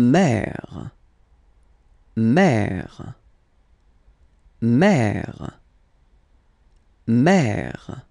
mère, mère, mère, mère.